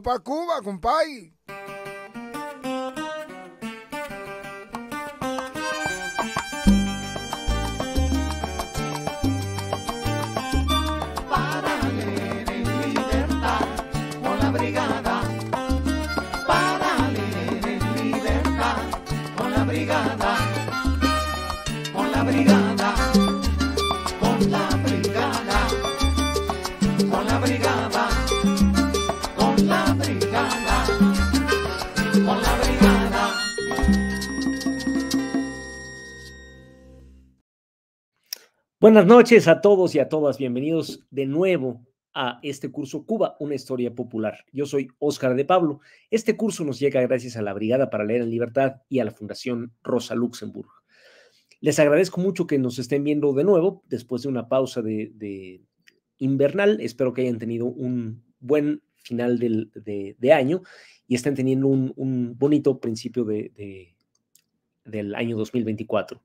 para Cuba, compay. Para libertad con la brigada. Para libertad con la brigada. Con la brigada. Buenas noches a todos y a todas. Bienvenidos de nuevo a este curso Cuba, una historia popular. Yo soy Óscar de Pablo. Este curso nos llega gracias a la Brigada para Leer en Libertad y a la Fundación Rosa Luxemburg. Les agradezco mucho que nos estén viendo de nuevo después de una pausa de, invernal. Espero que hayan tenido un buen final del, de, año y estén teniendo un, bonito principio de, del año 2024.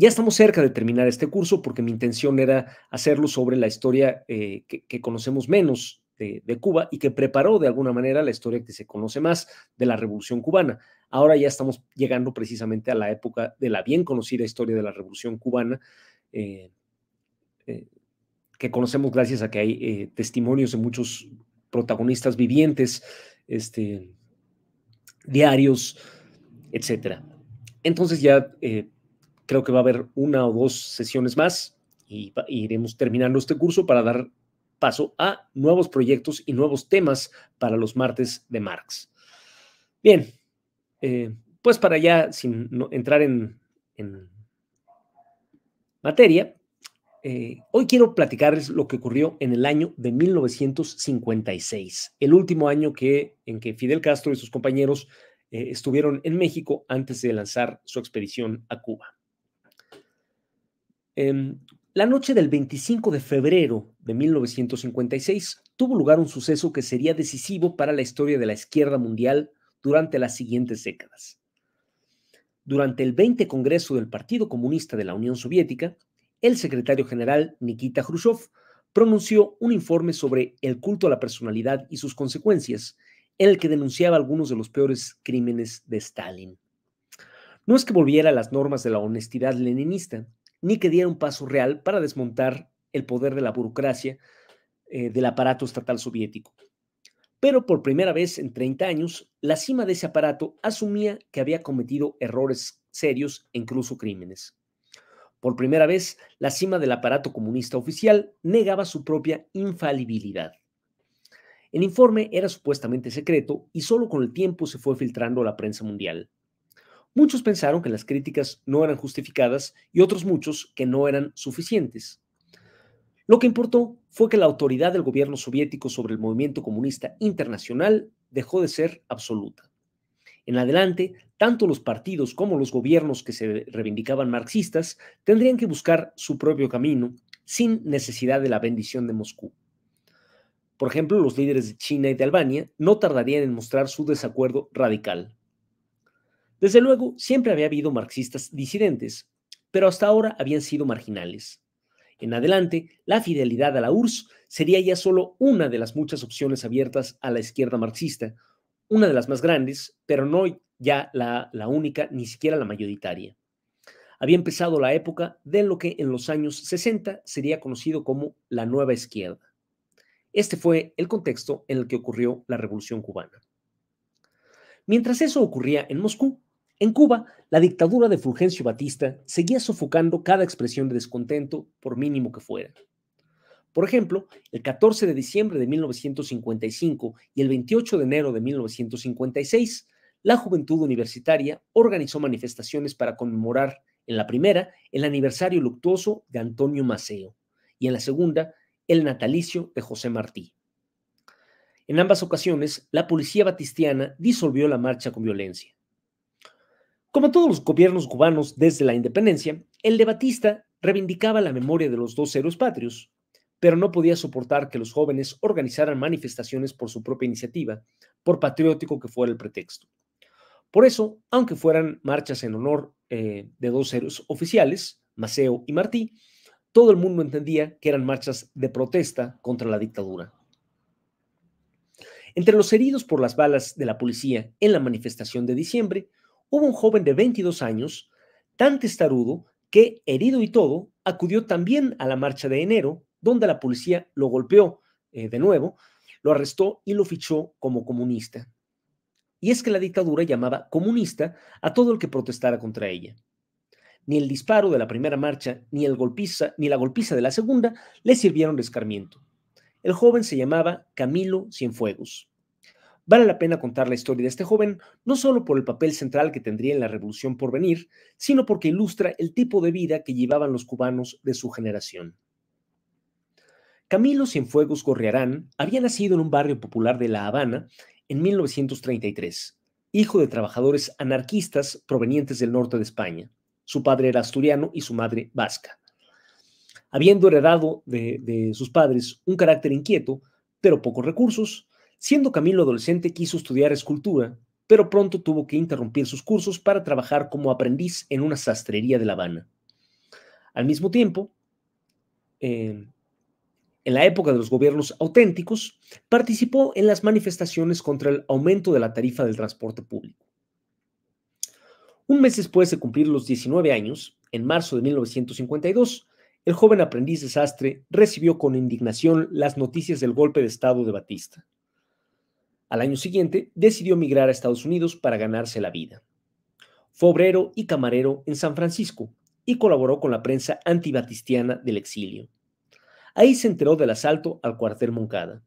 Ya estamos cerca de terminar este curso porque mi intención era hacerlo sobre la historia eh, que, conocemos menos de, Cuba y que preparó de alguna manera la historia que se conoce más de la Revolución Cubana. Ahora ya estamos llegando precisamente a la época de la bien conocida historia de la Revolución Cubana. Eh, eh, que conocemos gracias a que hay testimonios de muchos protagonistas vivientes, este, diarios, etc. Entonces ya Creo que va a haber una o dos sesiones más y iremos terminando este curso para dar paso a nuevos proyectos y nuevos temas para los martes de Marx. Bien, eh, pues para ya, sin entrar en, materia, eh, hoy quiero platicarles lo que ocurrió en el año de 1956, el último año que, en que Fidel Castro y sus compañeros eh, estuvieron en México antes de lanzar su expedición a Cuba. Em, la noche del 25 de febrero de 1956 tuvo lugar un suceso que sería decisivo para la historia de la izquierda mundial durante las siguientes décadas. Durante el 20 Congreso del Partido Comunista de la Unión Soviética, el secretario general Nikita Khrushchev pronunció un informe sobre el culto a la personalidad y sus consecuencias, en el que denunciaba algunos de los peores crímenes de Stalin. No es que volviera a las normas de la honestidad leninista, ni que diera un paso real para desmontar el poder de la burocracia eh, del aparato estatal soviético. Pero por primera vez en 30 años, la cima de ese aparato asumía que había cometido errores serios e incluso crímenes. Por primera vez, la cima del aparato comunista oficial negaba su propia infalibilidad. El informe era supuestamente secreto y solo con el tiempo se fue filtrando a la prensa mundial. Muchos pensaron que las críticas no eran justificadas y otros muchos que no eran suficientes. Lo que importó fue que la autoridad del gobierno soviético sobre el movimiento comunista internacional dejó de ser absoluta. En adelante, tanto los partidos como los gobiernos que se reivindicaban marxistas tendrían que buscar su propio camino sin necesidad de la bendición de Moscú. Por ejemplo, los líderes de China y de Albania no tardarían en mostrar su desacuerdo radical. Desde luego, siempre había habido marxistas disidentes, pero hasta ahora habían sido marginales. En adelante, la fidelidad a la URSS sería ya solo una de las muchas opciones abiertas a la izquierda marxista, una de las más grandes, pero no ya la, la única, ni siquiera la mayoritaria. Había empezado la época de lo que en los años 60 sería conocido como la nueva izquierda. Este fue el contexto en el que ocurrió la Revolución cubana. Mientras eso ocurría en Moscú, en Cuba, la dictadura de Fulgencio Batista seguía sofocando cada expresión de descontento, por mínimo que fuera. Por ejemplo, el 14 de diciembre de 1955 y el 28 de enero de 1956, la Juventud Universitaria organizó manifestaciones para conmemorar, en la primera, el aniversario luctuoso de Antonio Maceo y en la segunda, el natalicio de José Martí. En ambas ocasiones, la policía batistiana disolvió la marcha con violencia. Como todos los gobiernos cubanos desde la independencia, el de Batista reivindicaba la memoria de los dos héroes patrios, pero no podía soportar que los jóvenes organizaran manifestaciones por su propia iniciativa, por patriótico que fuera el pretexto. Por eso, aunque fueran marchas en honor eh, de dos héroes oficiales, Maceo y Martí, todo el mundo entendía que eran marchas de protesta contra la dictadura. Entre los heridos por las balas de la policía en la manifestación de diciembre, hubo un joven de 22 años, tan testarudo, que, herido y todo, acudió también a la marcha de enero, donde la policía lo golpeó eh, de nuevo, lo arrestó y lo fichó como comunista. Y es que la dictadura llamaba comunista a todo el que protestara contra ella. Ni el disparo de la primera marcha, ni, el golpiza, ni la golpiza de la segunda le sirvieron de escarmiento. El joven se llamaba Camilo Cienfuegos. Vale la pena contar la historia de este joven, no solo por el papel central que tendría en la revolución por venir, sino porque ilustra el tipo de vida que llevaban los cubanos de su generación. Camilo Cienfuegos Gorriarán había nacido en un barrio popular de La Habana en 1933, hijo de trabajadores anarquistas provenientes del norte de España. Su padre era asturiano y su madre vasca. Habiendo heredado de, de sus padres un carácter inquieto, pero pocos recursos, Siendo Camilo adolescente quiso estudiar escultura, pero pronto tuvo que interrumpir sus cursos para trabajar como aprendiz en una sastrería de La Habana. Al mismo tiempo, em, en la época de los gobiernos auténticos, participó en las manifestaciones contra el aumento de la tarifa del transporte público. Un mes después de cumplir los 19 años, en marzo de 1952, el joven aprendiz de sastre recibió con indignación las noticias del golpe de Estado de Batista. Al año siguiente, decidió migrar a Estados Unidos para ganarse la vida. Fue obrero y camarero en San Francisco y colaboró con la prensa antibatistiana del exilio. Ahí se enteró del asalto al cuartel Moncada.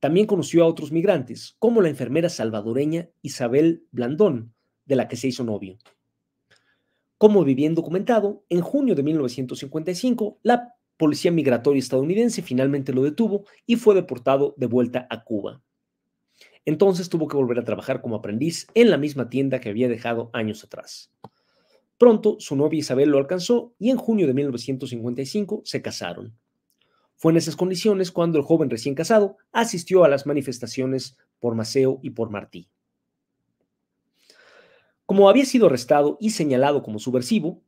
También conoció a otros migrantes, como la enfermera salvadoreña Isabel Blandón, de la que se hizo novio. Como bien documentado, en junio de 1955, la policía migratoria estadounidense finalmente lo detuvo y fue deportado de vuelta a Cuba. Entonces tuvo que volver a trabajar como aprendiz en la misma tienda que había dejado años atrás. Pronto su novia Isabel lo alcanzó y en junio de 1955 se casaron. Fue en esas condiciones cuando el joven recién casado asistió a las manifestaciones por Maceo y por Martí. Como había sido arrestado y señalado como subversivo,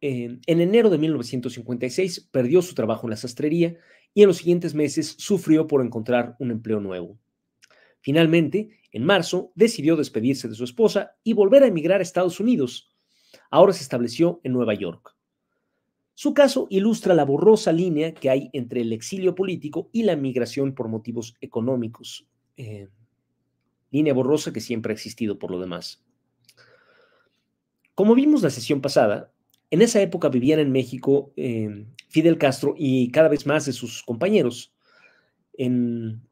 en enero de 1956 perdió su trabajo en la sastrería y en los siguientes meses sufrió por encontrar un empleo nuevo. Finalmente, en marzo, decidió despedirse de su esposa y volver a emigrar a Estados Unidos. Ahora se estableció en Nueva York. Su caso ilustra la borrosa línea que hay entre el exilio político y la migración por motivos económicos. Eh, línea borrosa que siempre ha existido por lo demás. Como vimos la sesión pasada, en esa época vivían en México eh, Fidel Castro y cada vez más de sus compañeros. En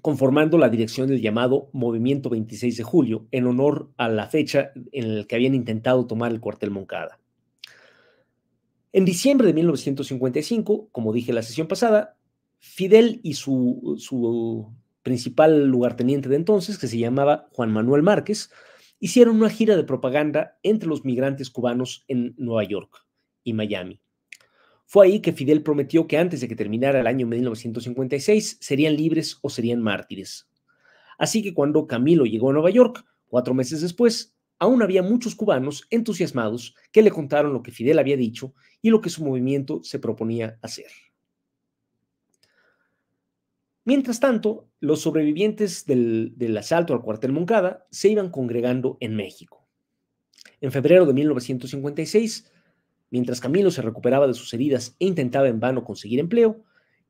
conformando la dirección del llamado Movimiento 26 de Julio, en honor a la fecha en la que habían intentado tomar el cuartel Moncada. En diciembre de 1955, como dije la sesión pasada, Fidel y su, su principal lugarteniente de entonces, que se llamaba Juan Manuel Márquez, hicieron una gira de propaganda entre los migrantes cubanos en Nueva York y Miami. Fue ahí que Fidel prometió que antes de que terminara el año 1956 serían libres o serían mártires. Así que cuando Camilo llegó a Nueva York, cuatro meses después, aún había muchos cubanos entusiasmados que le contaron lo que Fidel había dicho y lo que su movimiento se proponía hacer. Mientras tanto, los sobrevivientes del, asalto al cuartel Moncada se iban congregando en México. En febrero de 1956, Mientras Camilo se recuperaba de sus heridas e intentaba en vano conseguir empleo,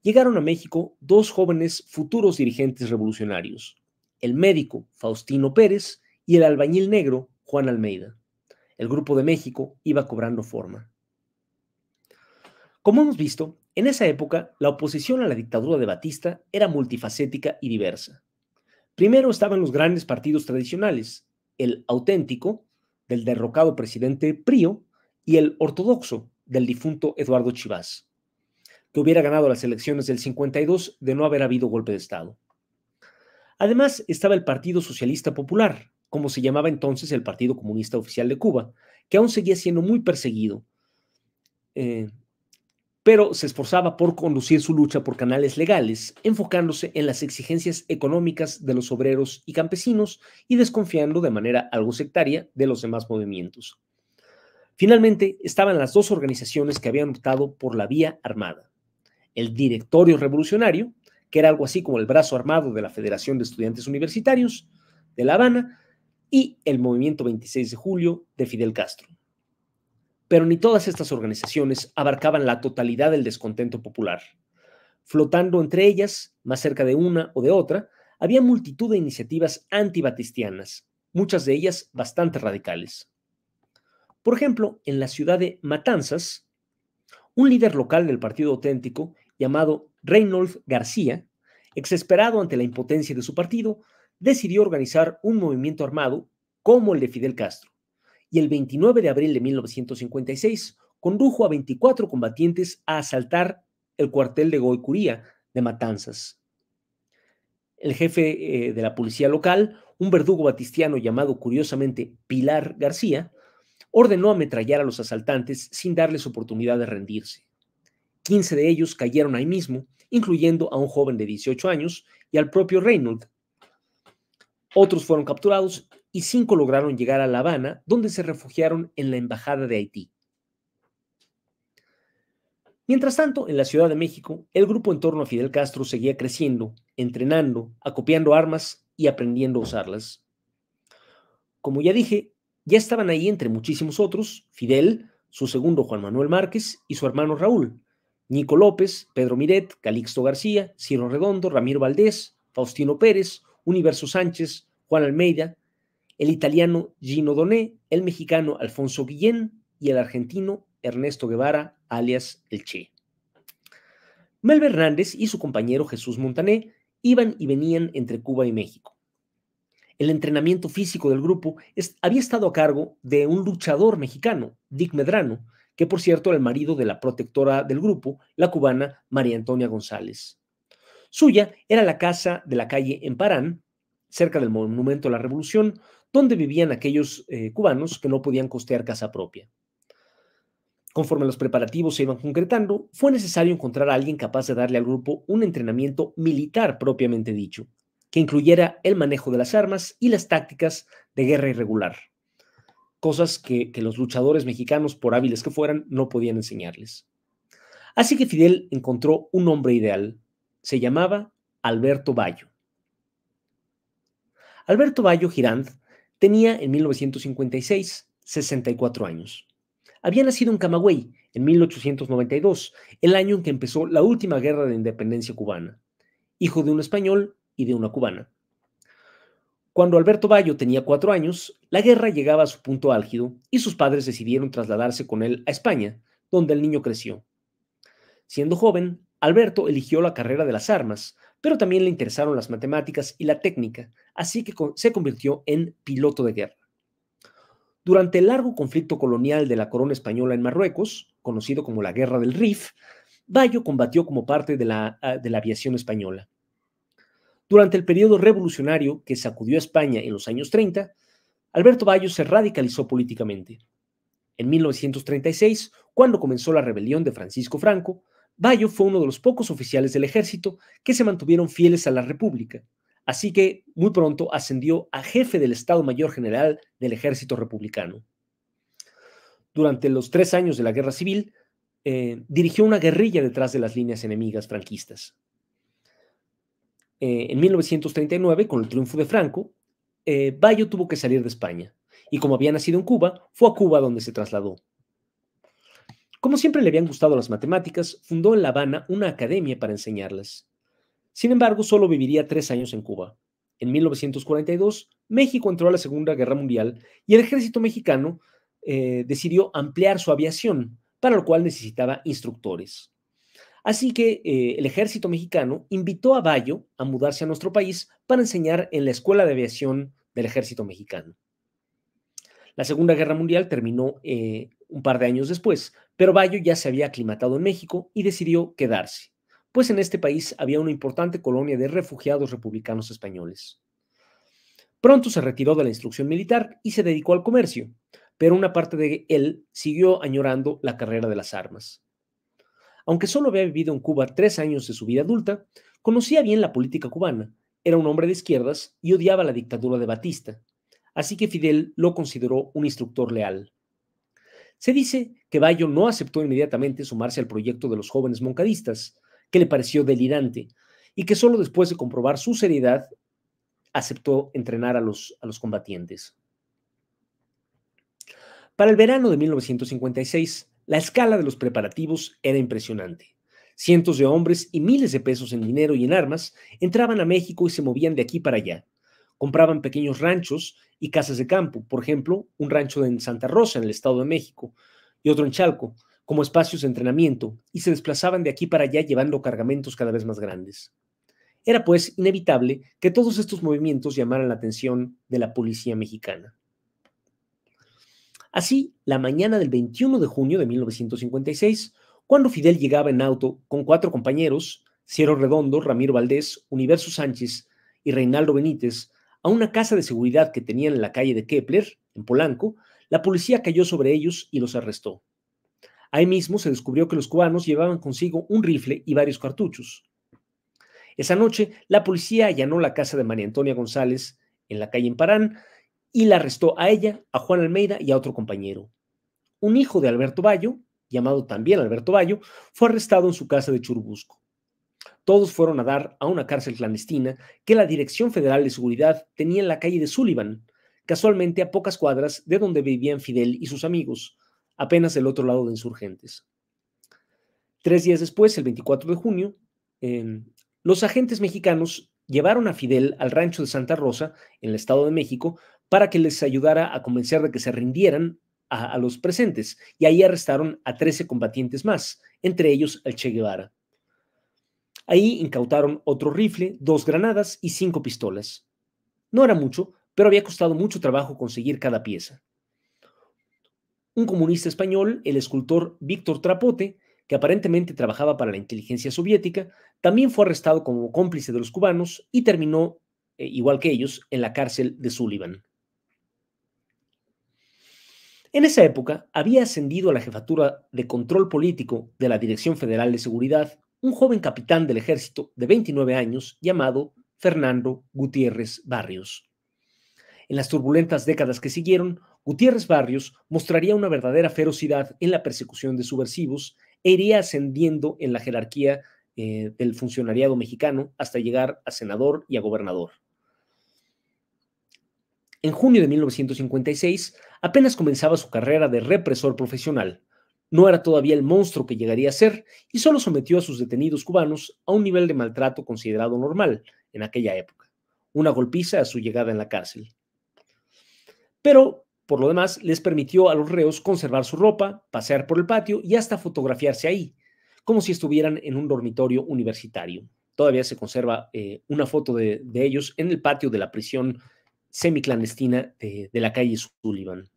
llegaron a México dos jóvenes futuros dirigentes revolucionarios, el médico Faustino Pérez y el albañil negro Juan Almeida. El grupo de México iba cobrando forma. Como hemos visto, en esa época la oposición a la dictadura de Batista era multifacética y diversa. Primero estaban los grandes partidos tradicionales, el auténtico, del derrocado presidente Prío, y el ortodoxo del difunto Eduardo Chivas, que hubiera ganado las elecciones del 52 de no haber habido golpe de Estado. Además estaba el Partido Socialista Popular, como se llamaba entonces el Partido Comunista Oficial de Cuba, que aún seguía siendo muy perseguido, eh, pero se esforzaba por conducir su lucha por canales legales, enfocándose en las exigencias económicas de los obreros y campesinos y desconfiando de manera algo sectaria de los demás movimientos. Finalmente, estaban las dos organizaciones que habían optado por la vía armada. El Directorio Revolucionario, que era algo así como el brazo armado de la Federación de Estudiantes Universitarios de La Habana, y el Movimiento 26 de Julio de Fidel Castro. Pero ni todas estas organizaciones abarcaban la totalidad del descontento popular. Flotando entre ellas, más cerca de una o de otra, había multitud de iniciativas antibatistianas, muchas de ellas bastante radicales. Por ejemplo, en la ciudad de Matanzas, un líder local del Partido Auténtico llamado Reynolf García, exasperado ante la impotencia de su partido, decidió organizar un movimiento armado como el de Fidel Castro. Y el 29 de abril de 1956 condujo a 24 combatientes a asaltar el cuartel de Goicuría de Matanzas. El jefe eh, de la policía local, un verdugo batistiano llamado curiosamente Pilar García, ordenó ametrallar a los asaltantes sin darles oportunidad de rendirse. 15 de ellos cayeron ahí mismo, incluyendo a un joven de 18 años y al propio Reynold. Otros fueron capturados y cinco lograron llegar a La Habana, donde se refugiaron en la Embajada de Haití. Mientras tanto, en la Ciudad de México, el grupo en torno a Fidel Castro seguía creciendo, entrenando, acopiando armas y aprendiendo a usarlas. Como ya dije, ya estaban ahí entre muchísimos otros, Fidel, su segundo Juan Manuel Márquez y su hermano Raúl, Nico López, Pedro Miret, Calixto García, Ciro Redondo, Ramiro Valdés, Faustino Pérez, Universo Sánchez, Juan Almeida, el italiano Gino Doné, el mexicano Alfonso Guillén y el argentino Ernesto Guevara, alias El Che. Mel Hernández y su compañero Jesús Montané iban y venían entre Cuba y México el entrenamiento físico del grupo, había estado a cargo de un luchador mexicano, Dick Medrano, que por cierto era el marido de la protectora del grupo, la cubana María Antonia González. Suya era la casa de la calle Emparán, cerca del Monumento a la Revolución, donde vivían aquellos eh, cubanos que no podían costear casa propia. Conforme los preparativos se iban concretando, fue necesario encontrar a alguien capaz de darle al grupo un entrenamiento militar propiamente dicho, que incluyera el manejo de las armas y las tácticas de guerra irregular, cosas que, los luchadores mexicanos, por hábiles que fueran, no podían enseñarles. Así que Fidel encontró un hombre ideal. Se llamaba Alberto Bayo. Alberto Bayo Girand tenía en 1956 64 años. Había nacido en Camagüey en 1892, el año en que empezó la última guerra de independencia cubana. Hijo de un español de una cubana. Cuando Alberto Bayo tenía cuatro años, la guerra llegaba a su punto álgido y sus padres decidieron trasladarse con él a España, donde el niño creció. Siendo joven, Alberto eligió la carrera de las armas, pero también le interesaron las matemáticas y la técnica, así que se convirtió en piloto de guerra. Durante el largo conflicto colonial de la corona española en Marruecos, conocido como la Guerra del Rif, Bayo combatió como parte de la ah, aviación española. Durante el periodo revolucionario que sacudió a España en los años 30, Alberto Bayo se radicalizó políticamente. En 1936, cuando comenzó la rebelión de Francisco Franco, Bayo fue uno de los pocos oficiales del ejército que se mantuvieron fieles a la República, así que muy pronto ascendió a jefe del Estado Mayor General del Ejército Republicano. Durante los tres años de la Guerra Civil, eh, dirigió una guerrilla detrás de las líneas enemigas franquistas. Eh, en 1939, con el triunfo de Franco, eh, Bayo tuvo que salir de España y como había nacido en Cuba, fue a Cuba donde se trasladó. Como siempre le habían gustado las matemáticas, fundó en La Habana una academia para enseñarlas. Sin embargo, solo viviría tres años en Cuba. En 1942, México entró a la Segunda Guerra Mundial y el ejército mexicano eh, decidió ampliar su aviación, para lo cual necesitaba instructores. Así que eh, el ejército mexicano invitó a Bayo a mudarse a nuestro país para enseñar en la Escuela de Aviación del Ejército Mexicano. La Segunda Guerra Mundial terminó eh, un par de años después, pero Bayo ya se había aclimatado en México y decidió quedarse, pues en este país había una importante colonia de refugiados republicanos españoles. Pronto se retiró de la instrucción militar y se dedicó al comercio, pero una parte de él siguió añorando la carrera de las armas. Aunque solo había vivido en Cuba tres años de su vida adulta, conocía bien la política cubana, era un hombre de izquierdas y odiaba la dictadura de Batista, así que Fidel lo consideró un instructor leal. Se dice que Bayo no aceptó inmediatamente sumarse al proyecto de los jóvenes moncadistas, que le pareció delirante, y que solo después de comprobar su seriedad aceptó entrenar a los, a los combatientes. Para el verano de 1956, la escala de los preparativos era impresionante. Cientos de hombres y miles de pesos en dinero y en armas entraban a México y se movían de aquí para allá. Compraban pequeños ranchos y casas de campo, por ejemplo, un rancho en Santa Rosa, en el Estado de México, y otro en Chalco, como espacios de entrenamiento, y se desplazaban de aquí para allá llevando cargamentos cada vez más grandes. Era pues inevitable que todos estos movimientos llamaran la atención de la policía mexicana. Así, la mañana del 21 de junio de 1956, cuando Fidel llegaba en auto con cuatro compañeros, Ciro Redondo, Ramiro Valdés, Universo Sánchez y Reinaldo Benítez, a una casa de seguridad que tenían en la calle de Kepler, en Polanco, la policía cayó sobre ellos y los arrestó. Ahí mismo se descubrió que los cubanos llevaban consigo un rifle y varios cartuchos. Esa noche, la policía allanó la casa de María Antonia González en la calle Emparán y la arrestó a ella, a Juan Almeida y a otro compañero. Un hijo de Alberto Bayo, llamado también Alberto Bayo, fue arrestado en su casa de Churubusco. Todos fueron a dar a una cárcel clandestina que la Dirección Federal de Seguridad tenía en la calle de Sullivan, casualmente a pocas cuadras de donde vivían Fidel y sus amigos, apenas del otro lado de insurgentes. Tres días después, el 24 de junio, em, los agentes mexicanos llevaron a Fidel al rancho de Santa Rosa, en el Estado de México, para que les ayudara a convencer de que se rindieran a, los presentes, y ahí arrestaron a 13 combatientes más, entre ellos al Che Guevara. Ahí incautaron otro rifle, dos granadas y cinco pistolas. No era mucho, pero había costado mucho trabajo conseguir cada pieza. Un comunista español, el escultor Víctor Trapote, que aparentemente trabajaba para la inteligencia soviética, también fue arrestado como cómplice de los cubanos y terminó, eh, igual que ellos, en la cárcel de Sullivan. En esa época había ascendido a la jefatura de control político de la Dirección Federal de Seguridad un joven capitán del ejército de 29 años llamado Fernando Gutiérrez Barrios. En las turbulentas décadas que siguieron, Gutiérrez Barrios mostraría una verdadera ferocidad en la persecución de subversivos e iría ascendiendo en la jerarquía eh, del funcionariado mexicano hasta llegar a senador y a gobernador. En junio de 1956, apenas comenzaba su carrera de represor profesional. No era todavía el monstruo que llegaría a ser y solo sometió a sus detenidos cubanos a un nivel de maltrato considerado normal en aquella época. Una golpiza a su llegada en la cárcel. Pero, por lo demás, les permitió a los reos conservar su ropa, pasear por el patio y hasta fotografiarse ahí, como si estuvieran en un dormitorio universitario. Todavía se conserva eh, una foto de, de ellos en el patio de la prisión semiclandestina de, de la calle Sullivan.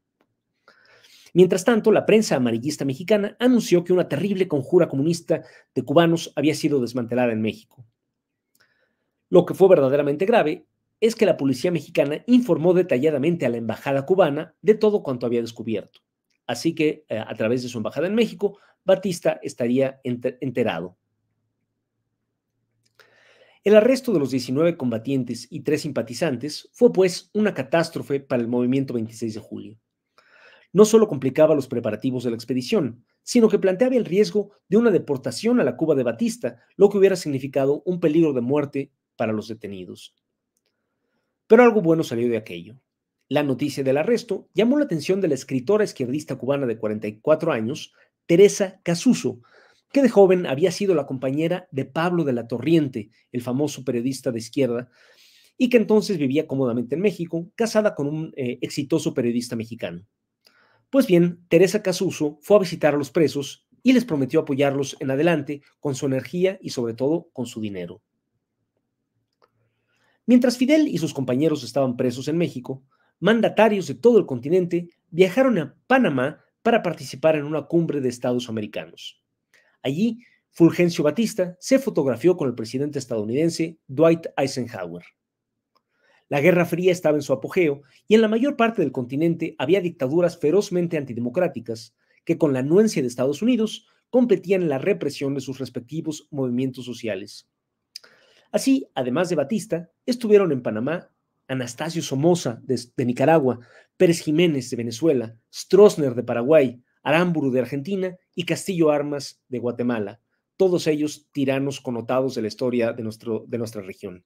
Mientras tanto, la prensa amarillista mexicana anunció que una terrible conjura comunista de cubanos había sido desmantelada en México. Lo que fue verdaderamente grave es que la policía mexicana informó detalladamente a la embajada cubana de todo cuanto había descubierto. Así que, eh, a través de su embajada en México, Batista estaría enterado. El arresto de los 19 combatientes y tres simpatizantes fue pues una catástrofe para el movimiento 26 de julio. No solo complicaba los preparativos de la expedición, sino que planteaba el riesgo de una deportación a la Cuba de Batista, lo que hubiera significado un peligro de muerte para los detenidos. Pero algo bueno salió de aquello. La noticia del arresto llamó la atención de la escritora izquierdista cubana de 44 años, Teresa Casuso, que de joven había sido la compañera de Pablo de la Torriente, el famoso periodista de izquierda, y que entonces vivía cómodamente en México, casada con un eh, exitoso periodista mexicano. Pues bien, Teresa Casuso fue a visitar a los presos y les prometió apoyarlos en adelante con su energía y sobre todo con su dinero. Mientras Fidel y sus compañeros estaban presos en México, mandatarios de todo el continente viajaron a Panamá para participar en una cumbre de estados americanos. Allí, Fulgencio Batista se fotografió con el presidente estadounidense Dwight Eisenhower. La Guerra Fría estaba en su apogeo y en la mayor parte del continente había dictaduras ferozmente antidemocráticas que con la anuencia de Estados Unidos competían en la represión de sus respectivos movimientos sociales. Así, además de Batista, estuvieron en Panamá Anastasio Somoza de, Nicaragua, Pérez Jiménez de Venezuela, Stroessner de Paraguay, Aramburu de Argentina y Castillo Armas de Guatemala, todos ellos tiranos connotados de la historia de, nuestro, de nuestra región.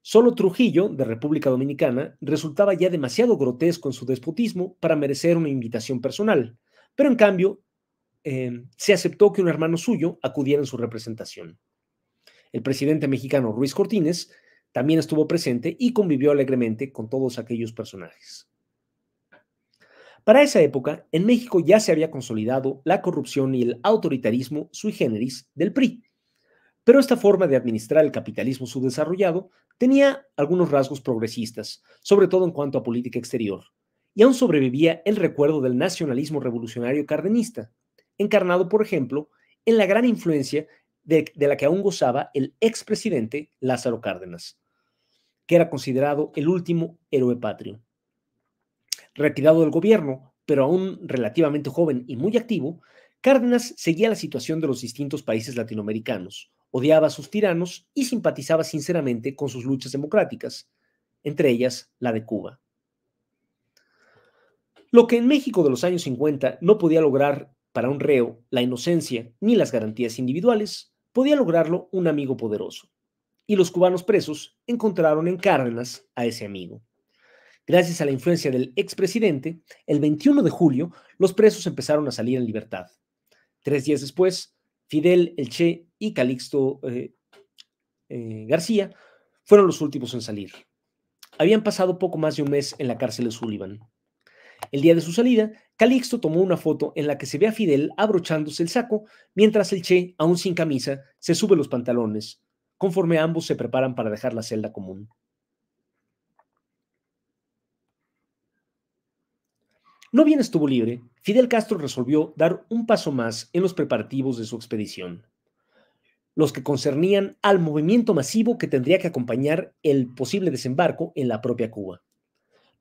Solo Trujillo, de República Dominicana, resultaba ya demasiado grotesco en su despotismo para merecer una invitación personal, pero en cambio eh, se aceptó que un hermano suyo acudiera en su representación. El presidente mexicano Ruiz Cortines también estuvo presente y convivió alegremente con todos aquellos personajes. Para esa época, en México ya se había consolidado la corrupción y el autoritarismo sui generis del PRI. Pero esta forma de administrar el capitalismo subdesarrollado tenía algunos rasgos progresistas, sobre todo en cuanto a política exterior, y aún sobrevivía el recuerdo del nacionalismo revolucionario cardenista, encarnado, por ejemplo, en la gran influencia de, la que aún gozaba el expresidente Lázaro Cárdenas, que era considerado el último héroe patrio. Retirado del gobierno, pero aún relativamente joven y muy activo, Cárdenas seguía la situación de los distintos países latinoamericanos, odiaba a sus tiranos y simpatizaba sinceramente con sus luchas democráticas, entre ellas la de Cuba. Lo que en México de los años 50 no podía lograr para un reo la inocencia ni las garantías individuales, podía lograrlo un amigo poderoso. Y los cubanos presos encontraron en Cárdenas a ese amigo. Gracias a la influencia del expresidente, el 21 de julio los presos empezaron a salir en libertad. Tres días después, Fidel, El Che y Calixto eh, eh, García fueron los últimos en salir. Habían pasado poco más de un mes en la cárcel de Sullivan. El día de su salida, Calixto tomó una foto en la que se ve a Fidel abrochándose el saco, mientras el Che, aún sin camisa, se sube los pantalones, conforme ambos se preparan para dejar la celda común. No bien estuvo libre, Fidel Castro resolvió dar un paso más en los preparativos de su expedición, los que concernían al movimiento masivo que tendría que acompañar el posible desembarco en la propia Cuba.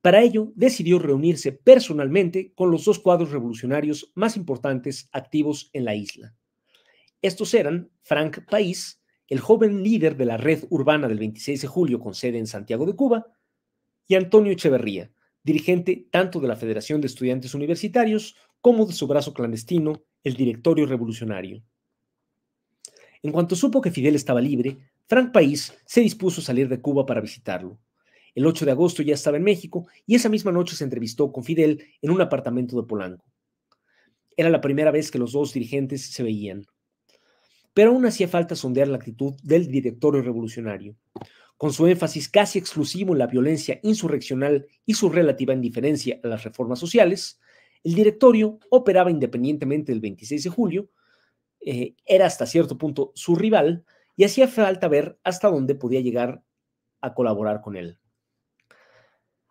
Para ello, decidió reunirse personalmente con los dos cuadros revolucionarios más importantes activos en la isla. Estos eran Frank País, el joven líder de la red urbana del 26 de julio con sede en Santiago de Cuba, y Antonio Echeverría, dirigente tanto de la Federación de Estudiantes Universitarios como de su brazo clandestino, el Directorio Revolucionario. En cuanto supo que Fidel estaba libre, Frank País se dispuso a salir de Cuba para visitarlo. El 8 de agosto ya estaba en México y esa misma noche se entrevistó con Fidel en un apartamento de Polanco. Era la primera vez que los dos dirigentes se veían pero aún hacía falta sondear la actitud del directorio revolucionario. Con su énfasis casi exclusivo en la violencia insurreccional y su relativa indiferencia a las reformas sociales, el directorio operaba independientemente del 26 de julio, eh, era hasta cierto punto su rival y hacía falta ver hasta dónde podía llegar a colaborar con él.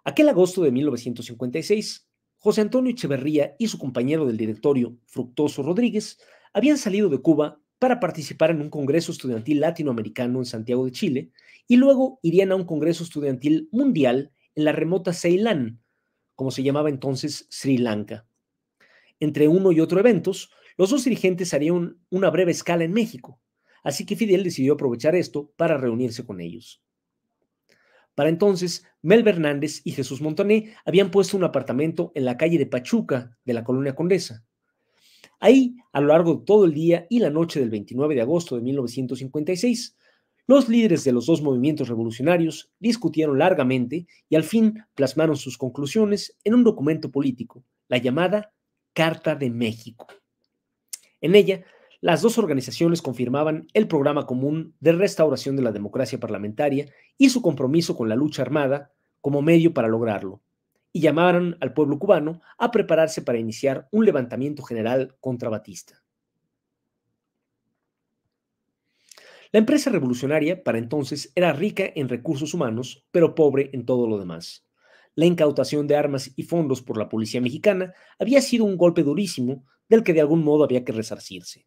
Aquel agosto de 1956, José Antonio Echeverría y su compañero del directorio, Fructoso Rodríguez, habían salido de Cuba para participar en un Congreso Estudiantil Latinoamericano en Santiago de Chile y luego irían a un Congreso Estudiantil Mundial en la remota Ceilán, como se llamaba entonces Sri Lanka. Entre uno y otro eventos, los dos dirigentes harían una breve escala en México, así que Fidel decidió aprovechar esto para reunirse con ellos. Para entonces, Mel Hernández y Jesús Montané habían puesto un apartamento en la calle de Pachuca de la colonia Condesa. Ahí, a lo largo de todo el día y la noche del 29 de agosto de 1956, los líderes de los dos movimientos revolucionarios discutieron largamente y al fin plasmaron sus conclusiones en un documento político, la llamada Carta de México. En ella, las dos organizaciones confirmaban el programa común de restauración de la democracia parlamentaria y su compromiso con la lucha armada como medio para lograrlo, y llamaron al pueblo cubano a prepararse para iniciar un levantamiento general contra Batista. La empresa revolucionaria para entonces era rica en recursos humanos, pero pobre en todo lo demás. La incautación de armas y fondos por la policía mexicana había sido un golpe durísimo del que de algún modo había que resarcirse.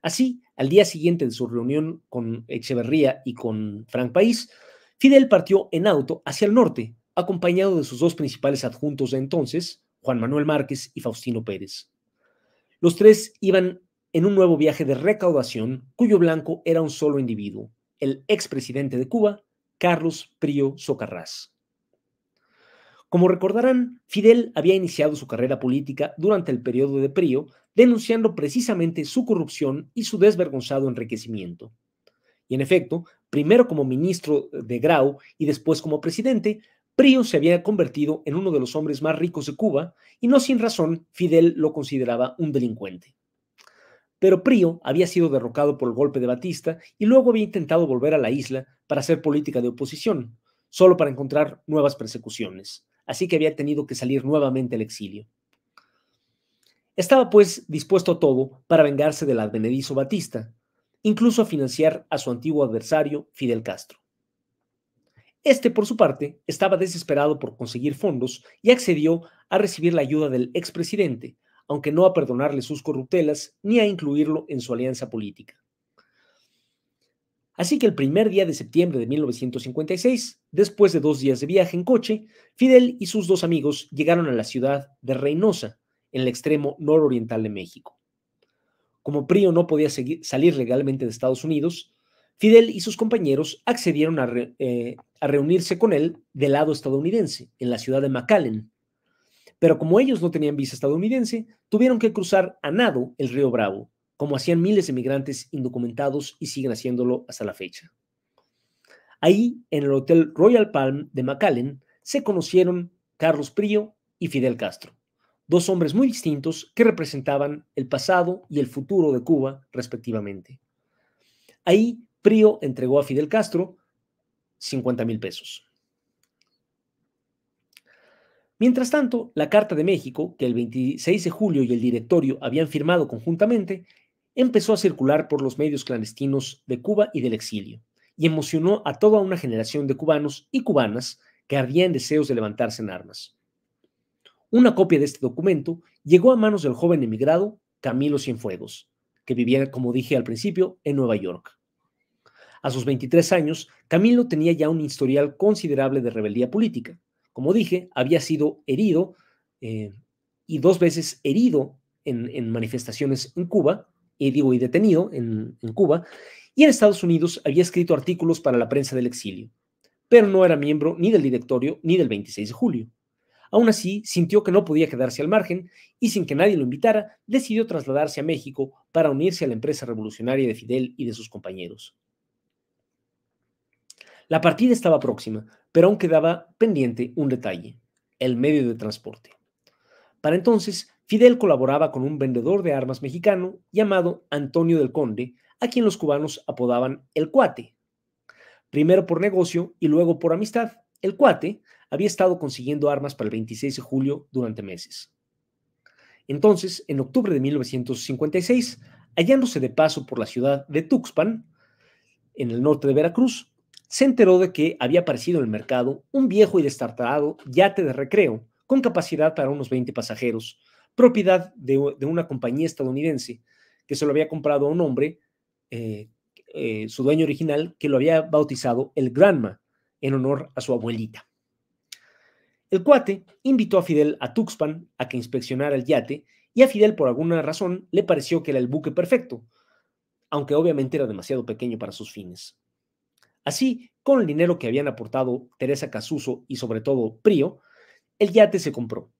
Así, al día siguiente de su reunión con Echeverría y con Frank País, Fidel partió en auto hacia el norte, acompañado de sus dos principales adjuntos de entonces, Juan Manuel Márquez y Faustino Pérez. Los tres iban en un nuevo viaje de recaudación cuyo blanco era un solo individuo, el expresidente de Cuba, Carlos Prío Socarrás. Como recordarán, Fidel había iniciado su carrera política durante el periodo de Prío, denunciando precisamente su corrupción y su desvergonzado enriquecimiento. Y en efecto, primero como ministro de Grau y después como presidente, Prío se había convertido en uno de los hombres más ricos de Cuba y no sin razón Fidel lo consideraba un delincuente. Pero Prío había sido derrocado por el golpe de Batista y luego había intentado volver a la isla para hacer política de oposición, solo para encontrar nuevas persecuciones, así que había tenido que salir nuevamente al exilio. Estaba pues dispuesto a todo para vengarse del advenedizo Batista, incluso a financiar a su antiguo adversario Fidel Castro. Este, por su parte, estaba desesperado por conseguir fondos y accedió a recibir la ayuda del expresidente, aunque no a perdonarle sus corruptelas ni a incluirlo en su alianza política. Así que el primer día de septiembre de 1956, después de dos días de viaje en coche, Fidel y sus dos amigos llegaron a la ciudad de Reynosa, en el extremo nororiental de México. Como Prío no podía salir legalmente de Estados Unidos, Fidel y sus compañeros accedieron eh, a, reunirse con él del lado estadounidense, en la ciudad de McAllen. Pero como ellos no tenían visa estadounidense, tuvieron que cruzar a nado el río Bravo, como hacían miles de migrantes indocumentados y siguen haciéndolo hasta la fecha. Ahí, en el Hotel Royal Palm de McAllen, se conocieron Carlos Prío y Fidel Castro, dos hombres muy distintos que representaban el pasado y el futuro de Cuba, respectivamente. Ahí Prío entregó a Fidel Castro 50 mil pesos. Mientras tanto, la Carta de México, que el 26 de julio y el directorio habían firmado conjuntamente, empezó a circular por los medios clandestinos de Cuba y del exilio, y emocionó a toda una generación de cubanos y cubanas que ardían deseos de levantarse en armas. Una copia de este documento llegó a manos del joven emigrado Camilo Cienfuegos, que vivía, como dije al principio, en Nueva York. A sus 23 años, Camilo tenía ya un historial considerable de rebeldía política. Como dije, había sido herido eh, y dos veces herido en, manifestaciones en Cuba, y digo, y detenido en Cuba, y en Estados Unidos había escrito artículos para la prensa del exilio, pero no era miembro ni del directorio ni del 26 de julio. Aún así, sintió que no podía quedarse al margen y sin que nadie lo invitara, decidió trasladarse a México para unirse a la empresa revolucionaria de Fidel y de sus compañeros. La partida estaba próxima, pero aún quedaba pendiente un detalle, el medio de transporte. Para entonces, Fidel colaboraba con un vendedor de armas mexicano llamado Antonio del Conde, a quien los cubanos apodaban el cuate. Primero por negocio y luego por amistad, el cuate había estado consiguiendo armas para el 26 de julio durante meses. Entonces, en octubre de 1956, hallándose de paso por la ciudad de Tuxpan, en el norte de Veracruz, se enteró de que había aparecido en el mercado un viejo y destartado yate de recreo con capacidad para unos 20 pasajeros, propiedad de, una compañía estadounidense que se lo había comprado a un hombre, eh, eh, su dueño original, que lo había bautizado el Granma en honor a su abuelita. El cuate invitó a Fidel a Tuxpan a que inspeccionara el yate y a Fidel por alguna razón le pareció que era el buque perfecto, aunque obviamente era demasiado pequeño para sus fines. Así, con el dinero que habían aportado Teresa Casuso y sobre todo Prío, el yate se compró.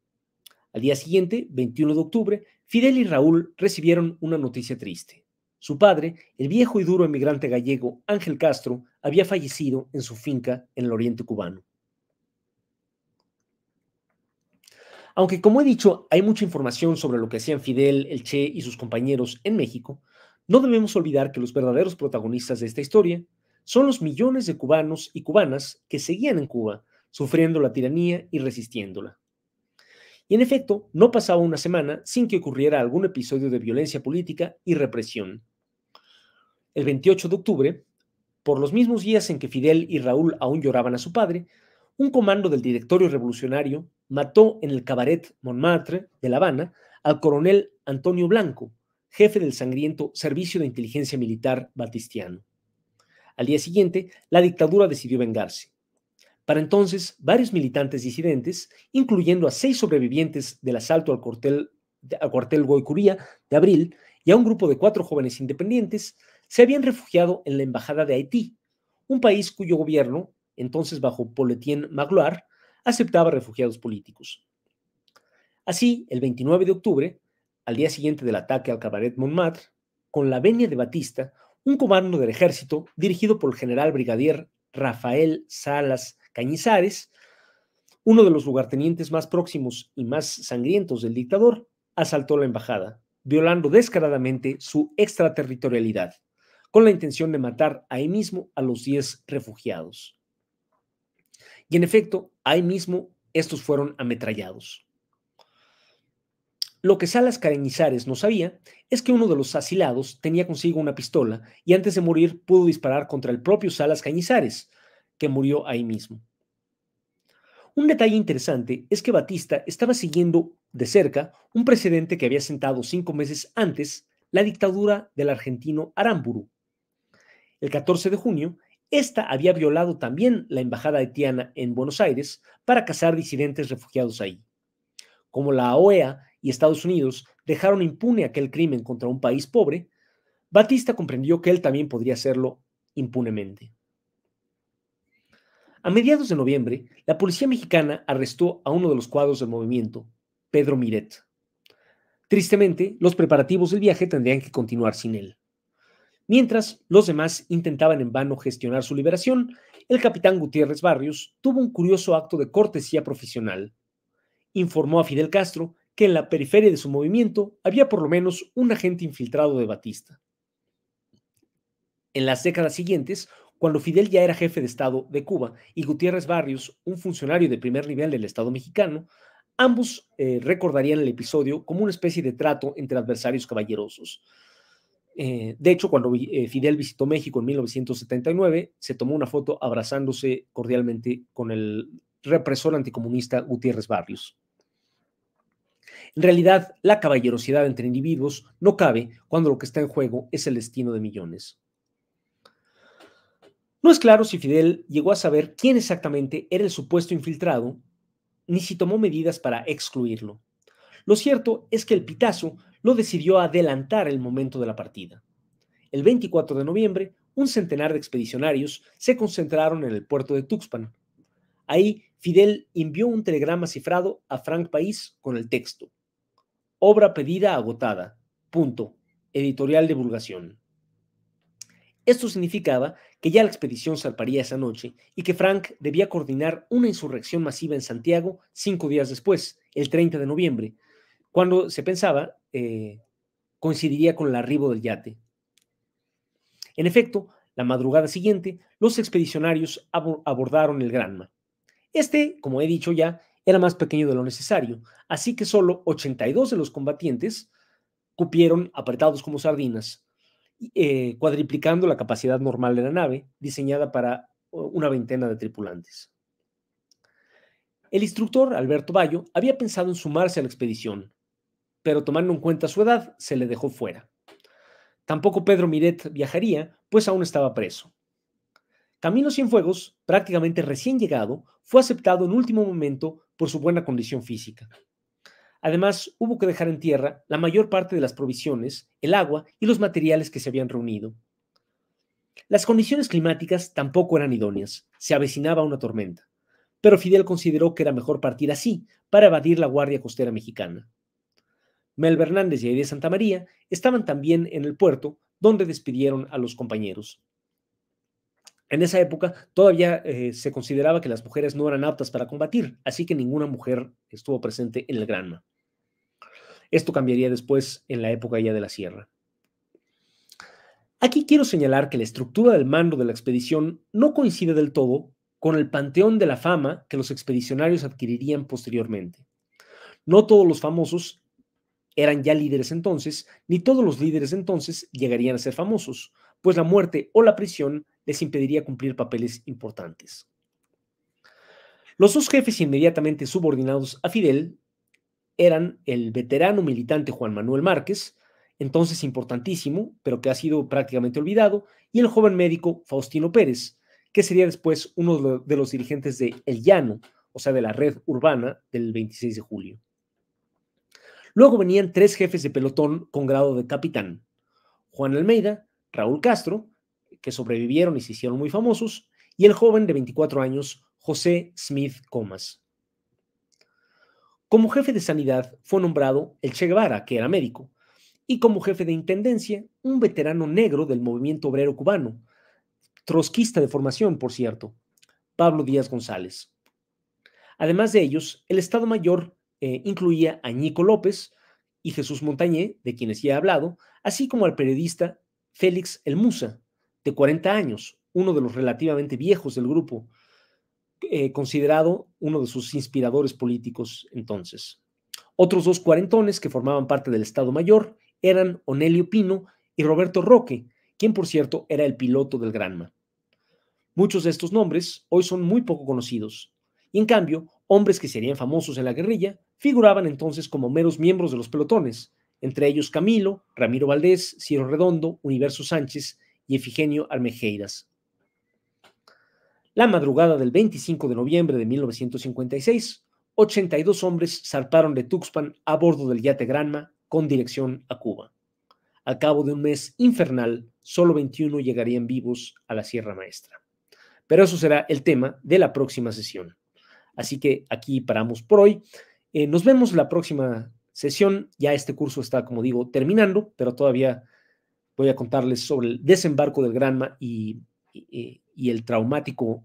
Al día siguiente, 21 de octubre, Fidel y Raúl recibieron una noticia triste. Su padre, el viejo y duro emigrante gallego Ángel Castro, había fallecido en su finca en el oriente cubano. Aunque, como he dicho, hay mucha información sobre lo que hacían Fidel, el Che y sus compañeros en México, no debemos olvidar que los verdaderos protagonistas de esta historia son los millones de cubanos y cubanas que seguían en Cuba, sufriendo la tiranía y resistiéndola. Y en efecto, no pasaba una semana sin que ocurriera algún episodio de violencia política y represión. El 28 de octubre, por los mismos días en que Fidel y Raúl aún lloraban a su padre, un comando del directorio revolucionario mató en el cabaret Montmartre de La Habana al coronel Antonio Blanco, jefe del sangriento Servicio de Inteligencia Militar Batistiano. Al día siguiente, la dictadura decidió vengarse. Para entonces, varios militantes disidentes, incluyendo a seis sobrevivientes del asalto al cuartel, al de abril y a un grupo de cuatro jóvenes independientes, se habían refugiado en la Embajada de Haití, un país cuyo gobierno, entonces bajo Poletien Magloire, aceptaba refugiados políticos. Así, el 29 de octubre, al día siguiente del ataque al cabaret Montmartre, con la venia de Batista, un comando del ejército dirigido por el general brigadier Rafael Salas Cañizares, uno de los lugartenientes más próximos y más sangrientos del dictador, asaltó la embajada, violando descaradamente su extraterritorialidad, con la intención de matar ahí mismo a los 10 refugiados. Y en efecto, ahí mismo estos fueron ametrallados. Lo que Salas Cañizares no sabía es que uno de los asilados tenía consigo una pistola y antes de morir pudo disparar contra el propio Salas Cañizares, que murió ahí mismo. Un detalle interesante es que Batista estaba siguiendo de cerca un precedente que había sentado cinco meses antes la dictadura del argentino Aramburu. El 14 de junio, esta había violado también la embajada haitiana en Buenos Aires para cazar disidentes refugiados ahí. Como la OEA y Estados Unidos dejaron impune aquel crimen contra un país pobre, Batista comprendió que él también podría hacerlo impunemente. A mediados de noviembre, la policía mexicana arrestó a uno de los cuadros del movimiento, Pedro Miret. Tristemente, los preparativos del viaje tendrían que continuar sin él. Mientras los demás intentaban en vano gestionar su liberación, el capitán Gutiérrez Barrios tuvo un curioso acto de cortesía profesional. Informó a Fidel Castro que en la periferia de su movimiento había por lo menos un agente infiltrado de Batista. En las décadas siguientes, cuando Fidel ya era jefe de Estado de Cuba y Gutiérrez Barrios, un funcionario de primer nivel del Estado mexicano, ambos eh, recordarían el episodio como una especie de trato entre adversarios caballerosos. Eh, de hecho, cuando eh, Fidel visitó México en 1979, se tomó una foto abrazándose cordialmente con el represor anticomunista Gutiérrez Barrios. En realidad, la caballerosidad entre individuos no cabe cuando lo que está en juego es el destino de millones. No es claro si Fidel llegó a saber quién exactamente era el supuesto infiltrado, ni si tomó medidas para excluirlo. Lo cierto es que el pitazo lo decidió adelantar el momento de la partida. El 24 de noviembre, un centenar de expedicionarios se concentraron en el puerto de Tuxpan. Ahí Fidel envió un telegrama cifrado a Frank País con el texto. Obra pedida agotada. Punto. Editorial divulgación. Esto significaba que ya la expedición zarparía esa noche y que Frank debía coordinar una insurrección masiva en Santiago cinco días después, el 30 de noviembre, cuando se pensaba eh, coincidiría con el arribo del yate. En efecto, la madrugada siguiente, los expedicionarios abordaron el Granma. Este, como he dicho ya, era más pequeño de lo necesario, así que solo 82 de los combatientes cupieron apretados como sardinas, eh, cuadriplicando la capacidad normal de la nave, diseñada para una veintena de tripulantes. El instructor, Alberto Bayo, había pensado en sumarse a la expedición, pero tomando en cuenta su edad, se le dejó fuera. Tampoco Pedro Miret viajaría, pues aún estaba preso. Camino Cienfuegos, prácticamente recién llegado, fue aceptado en último momento por su buena condición física. Además, hubo que dejar en tierra la mayor parte de las provisiones, el agua y los materiales que se habían reunido. Las condiciones climáticas tampoco eran idóneas, se avecinaba una tormenta, pero Fidel consideró que era mejor partir así para evadir la Guardia Costera Mexicana. Mel Hernández y Aide Santa María estaban también en el puerto, donde despidieron a los compañeros. En esa época todavía eh, se consideraba que las mujeres no eran aptas para combatir, así que ninguna mujer estuvo presente en el Granma. Esto cambiaría después en la época ya de la Sierra. Aquí quiero señalar que la estructura del mando de la expedición no coincide del todo con el panteón de la fama que los expedicionarios adquirirían posteriormente. No todos los famosos eran ya líderes entonces, ni todos los líderes entonces llegarían a ser famosos pues la muerte o la prisión les impediría cumplir papeles importantes. Los dos jefes inmediatamente subordinados a Fidel eran el veterano militante Juan Manuel Márquez, entonces importantísimo, pero que ha sido prácticamente olvidado, y el joven médico Faustino Pérez, que sería después uno de los dirigentes de El Llano, o sea, de la red urbana del 26 de julio. Luego venían tres jefes de pelotón con grado de capitán, Juan Almeida, Raúl Castro, que sobrevivieron y se hicieron muy famosos, y el joven de 24 años, José Smith Comas. Como jefe de sanidad fue nombrado el Che Guevara, que era médico, y como jefe de intendencia, un veterano negro del movimiento obrero cubano, trotskista de formación, por cierto, Pablo Díaz González. Además de ellos, el Estado Mayor eh, incluía a Nico López y Jesús Montañé, de quienes ya he hablado, así como al periodista Félix El Musa, de 40 años, uno de los relativamente viejos del grupo, eh, considerado uno de sus inspiradores políticos entonces. Otros dos cuarentones que formaban parte del Estado Mayor eran Onelio Pino y Roberto Roque, quien por cierto era el piloto del Granma. Muchos de estos nombres hoy son muy poco conocidos, y en cambio, hombres que serían famosos en la guerrilla figuraban entonces como meros miembros de los pelotones, entre ellos Camilo, Ramiro Valdés, Ciro Redondo, Universo Sánchez y Efigenio Armejeiras. La madrugada del 25 de noviembre de 1956, 82 hombres zarparon de Tuxpan a bordo del yate Granma con dirección a Cuba. Al cabo de un mes infernal, solo 21 llegarían vivos a la Sierra Maestra. Pero eso será el tema de la próxima sesión. Así que aquí paramos por hoy. Eh, nos vemos la próxima sesión. Ya este curso está, como digo, terminando, pero todavía voy a contarles sobre el desembarco del Granma y, el traumático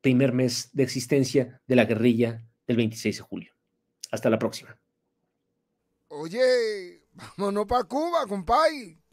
primer mes de existencia de la guerrilla del 26 de julio. Hasta la próxima. Oye, vámonos para Cuba, compay.